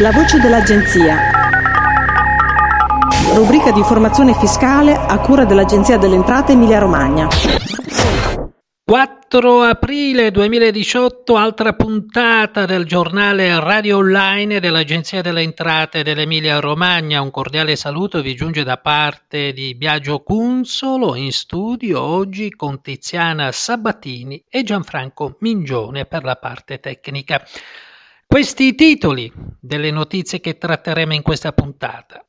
La voce dell'Agenzia. Rubrica di informazione fiscale a cura dell'Agenzia delle Entrate Emilia Romagna. 4 aprile 2018, altra puntata del giornale Radio Online dell'Agenzia delle Entrate dell'Emilia Romagna. Un cordiale saluto vi giunge da parte di Biagio Cunzolo in studio oggi con Tiziana Sabatini e Gianfranco Mingione per la parte tecnica. Questi i titoli delle notizie che tratteremo in questa puntata.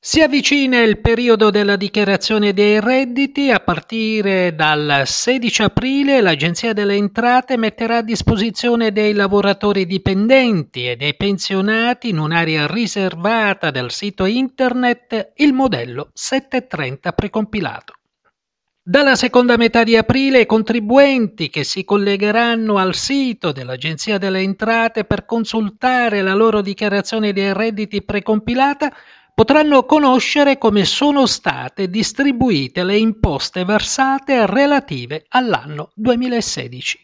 Si avvicina il periodo della dichiarazione dei redditi, a partire dal 16 aprile l'Agenzia delle Entrate metterà a disposizione dei lavoratori dipendenti e dei pensionati in un'area riservata del sito internet il modello 730 precompilato. Dalla seconda metà di aprile i contribuenti che si collegheranno al sito dell'Agenzia delle Entrate per consultare la loro dichiarazione dei redditi precompilata potranno conoscere come sono state distribuite le imposte versate relative all'anno 2016.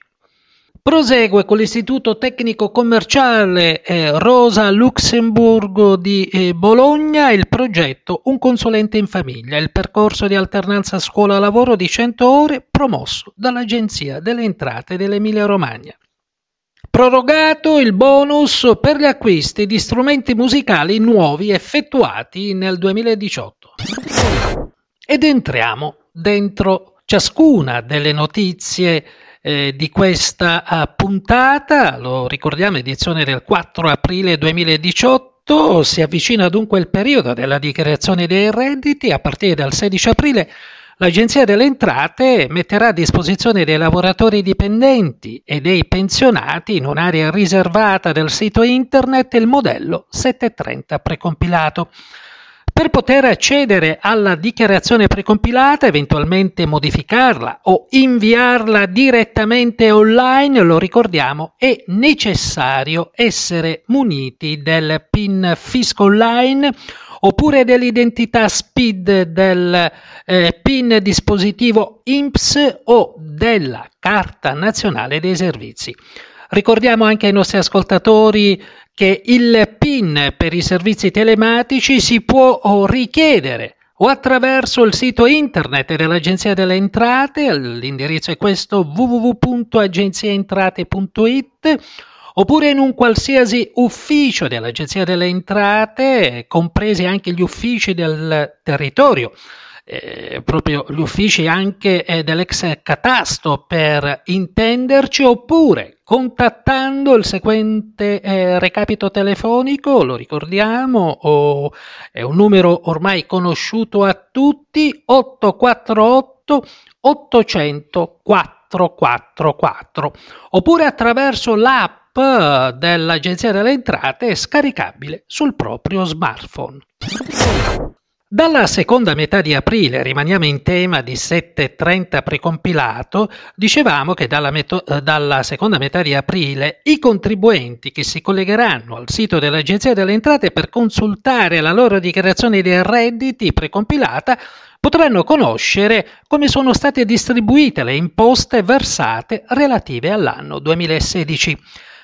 Prosegue con l'Istituto Tecnico Commerciale eh, Rosa Luxemburgo di eh, Bologna il progetto Un consulente in famiglia, il percorso di alternanza scuola-lavoro di 100 ore promosso dall'Agenzia delle Entrate dell'Emilia-Romagna. Prorogato il bonus per gli acquisti di strumenti musicali nuovi effettuati nel 2018. Ed entriamo dentro ciascuna delle notizie eh, di questa eh, puntata, lo ricordiamo, edizione del 4 aprile 2018 si avvicina dunque il periodo della dichiarazione dei redditi. A partire dal 16 aprile l'Agenzia delle Entrate metterà a disposizione dei lavoratori dipendenti e dei pensionati in un'area riservata del sito internet il modello 730 precompilato. Per poter accedere alla dichiarazione precompilata, eventualmente modificarla o inviarla direttamente online, lo ricordiamo, è necessario essere muniti del PIN fisco online oppure dell'identità SPID del eh, PIN dispositivo IMPS o della Carta Nazionale dei Servizi. Ricordiamo anche ai nostri ascoltatori che il PIN per i servizi telematici si può richiedere o attraverso il sito internet dell'Agenzia delle Entrate, l'indirizzo è questo www.agenziaentrate.it, oppure in un qualsiasi ufficio dell'Agenzia delle Entrate, compresi anche gli uffici del territorio eh, proprio gli uffici anche eh, dell'ex catasto per intenderci oppure contattando il seguente eh, recapito telefonico, lo ricordiamo, oh, è un numero ormai conosciuto a tutti, 848 804 444 oppure attraverso l'app dell'Agenzia delle Entrate scaricabile sul proprio smartphone. Dalla seconda metà di aprile, rimaniamo in tema di 7.30 precompilato, dicevamo che dalla, meto- eh, dalla, seconda metà di aprile i contribuenti che si collegheranno al sito dell'Agenzia delle Entrate per consultare la loro dichiarazione dei redditi precompilata potranno conoscere come sono state distribuite le imposte versate relative all'anno 2016.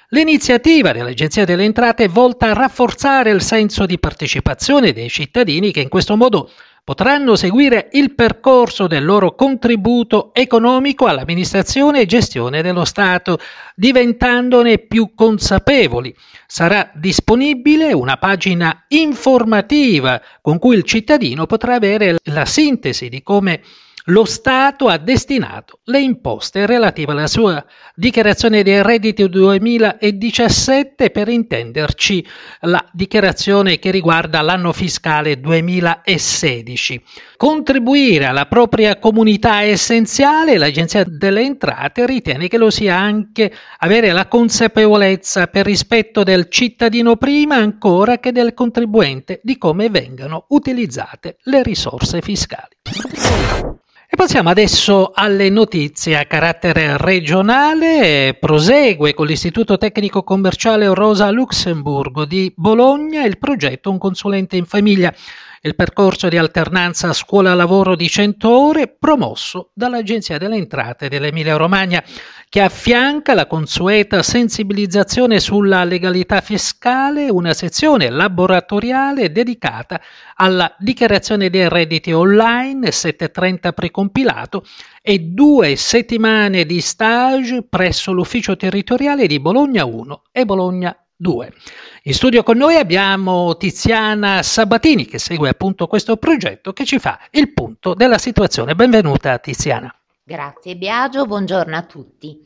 L'iniziativa dell'Agenzia delle Entrate è volta a rafforzare il senso di partecipazione dei cittadini che in questo modo potranno seguire il percorso del loro contributo economico all'amministrazione e gestione dello Stato, diventandone più consapevoli. Sarà disponibile una pagina informativa con cui il cittadino potrà avere la sintesi di come lo Stato ha destinato le imposte relative alla sua dichiarazione dei redditi 2017, per intenderci la dichiarazione che riguarda l'anno fiscale 2016. Contribuire alla propria comunità è essenziale, l'Agenzia delle Entrate ritiene che lo sia anche avere la consapevolezza per rispetto del cittadino prima ancora che del contribuente di come vengano utilizzate le risorse fiscali. E passiamo adesso alle notizie a carattere regionale. Prosegue con l'Istituto Tecnico Commerciale Rosa Luxemburgo di Bologna il progetto Un consulente in famiglia, il percorso di alternanza scuola-lavoro di 100 ore promosso dall'Agenzia delle Entrate dell'Emilia Romagna che affianca la consueta sensibilizzazione sulla legalità fiscale una sezione laboratoriale dedicata alla dichiarazione dei redditi online 730 precompilato e due settimane di stage presso l'ufficio territoriale di Bologna 1 e Bologna 2. In studio con noi abbiamo Tiziana Sabatini che segue appunto questo progetto che ci fa il punto della situazione. Benvenuta Tiziana. Grazie Biagio, buongiorno a tutti.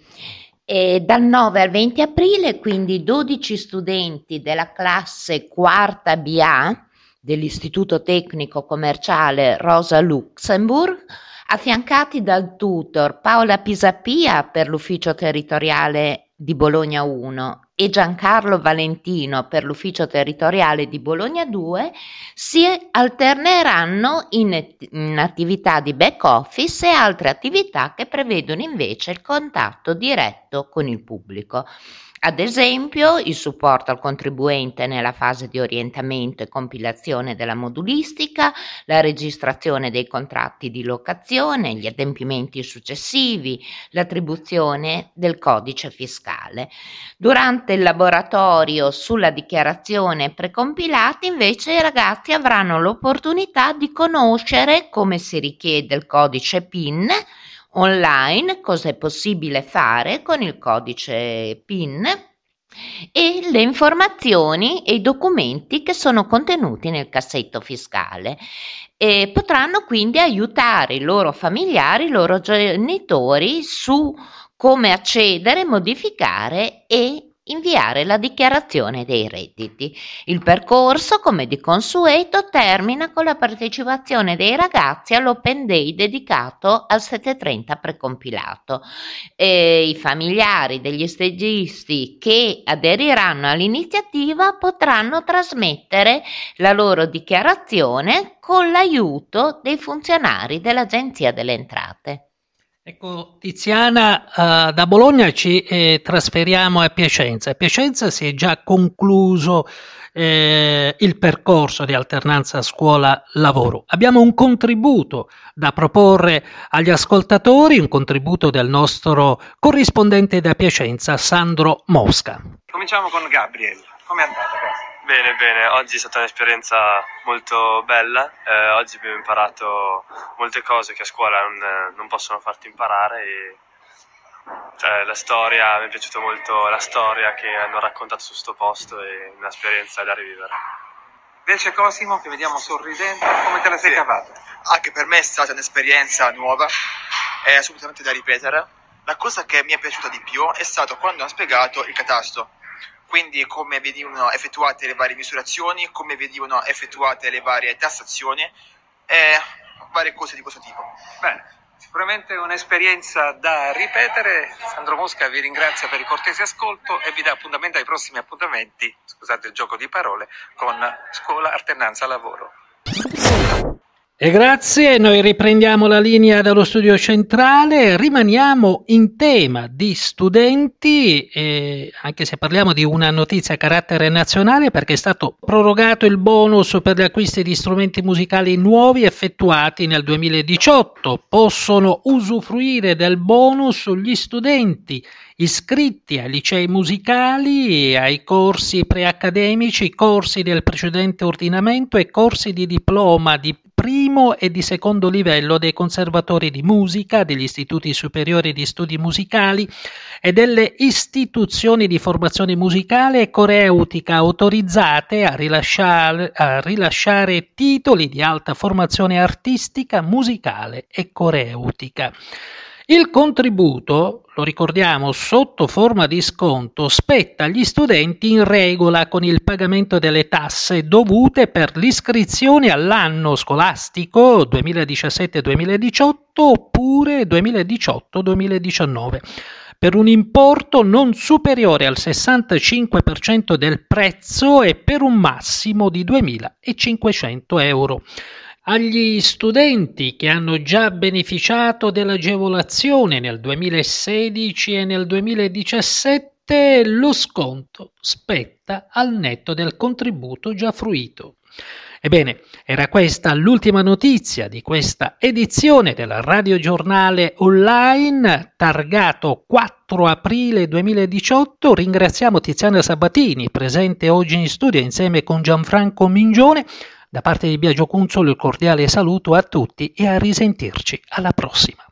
E eh, dal 9 al 20 aprile, quindi 12 studenti della classe quarta BA dell'Istituto Tecnico Commerciale Rosa Luxemburg, affiancati dal tutor Paola Pisapia per l'ufficio territoriale di Bologna 1 e Giancarlo Valentino per l'ufficio territoriale di Bologna 2 si alterneranno in, in, attività di back office e altre attività che prevedono invece il contatto diretto con il pubblico. Ad esempio, il supporto al contribuente nella fase di orientamento e compilazione della modulistica, la registrazione dei contratti di locazione, gli adempimenti successivi, l'attribuzione del codice fiscale. Durante il laboratorio sulla dichiarazione precompilata, invece, i ragazzi avranno l'opportunità di conoscere come si richiede il codice PIN online cosa è possibile fare con il codice PIN e le informazioni e i documenti che sono contenuti nel cassetto fiscale e potranno quindi aiutare i loro familiari, i loro genitori su come accedere, modificare e inviare la dichiarazione dei redditi. Il percorso, come di consueto, termina con la partecipazione dei ragazzi all'Open Day dedicato al 730 precompilato. E I familiari degli stagisti che aderiranno all'iniziativa potranno trasmettere la loro dichiarazione con l'aiuto dei funzionari dell'Agenzia delle Entrate. Ecco, Tiziana, uh, da Bologna ci eh, trasferiamo a Piacenza. A Piacenza si è già concluso eh, il percorso di alternanza scuola-lavoro. Abbiamo un contributo da proporre agli ascoltatori, un contributo del nostro corrispondente da Piacenza, Sandro Mosca. Cominciamo con Gabriel. Come è andata? Bene, bene, oggi è stata un'esperienza molto bella, eh, oggi abbiamo imparato molte cose che a scuola non, eh, non possono farti imparare e, cioè, la storia, mi è piaciuta molto la storia che hanno raccontato su questo posto e un'esperienza da rivivere. Invece Cosimo, che vediamo sorridente, come te la sei sì. cavata? Anche ah, per me è stata un'esperienza nuova, è assolutamente da ripetere. La cosa che mi è piaciuta di più è stato quando ha spiegato il catasto quindi come venivano effettuate le varie misurazioni, come venivano effettuate le varie tassazioni e varie cose di questo tipo. Bene. Sicuramente un'esperienza da ripetere. Sandro Mosca vi ringrazia per il cortese ascolto e vi dà appuntamento ai prossimi appuntamenti, scusate il gioco di parole, con Scuola Alternanza Lavoro. E grazie, noi riprendiamo la linea dallo studio centrale, rimaniamo in tema di studenti, anche se parliamo di una notizia a carattere nazionale perché è stato prorogato il bonus per gli acquisti di strumenti musicali nuovi effettuati nel 2018. Possono usufruire del bonus gli studenti iscritti ai licei musicali, ai corsi preaccademici, corsi del precedente ordinamento e corsi di diploma di primo e di secondo livello dei conservatori di musica, degli istituti superiori di studi musicali e delle istituzioni di formazione musicale e coreutica autorizzate a rilasciare, a rilasciare titoli di alta formazione artistica, musicale e coreutica. Il contributo, lo ricordiamo, sotto forma di sconto, spetta agli studenti in regola con il pagamento delle tasse dovute per l'iscrizione all'anno scolastico 2017-2018 oppure 2018-2019 per un importo non superiore al 65% del prezzo e per un massimo di 2.500 euro agli studenti che hanno già beneficiato dell'agevolazione nel 2016 e nel 2017 lo sconto spetta al netto del contributo già fruito. Ebbene, era questa l'ultima notizia di questa edizione del radiogiornale online targato 4 aprile 2018. Ringraziamo Tiziana Sabatini, presente oggi in studio insieme con Gianfranco Mingione. Da parte di Biagio Cunzolo il cordiale saluto a tutti e a risentirci alla prossima.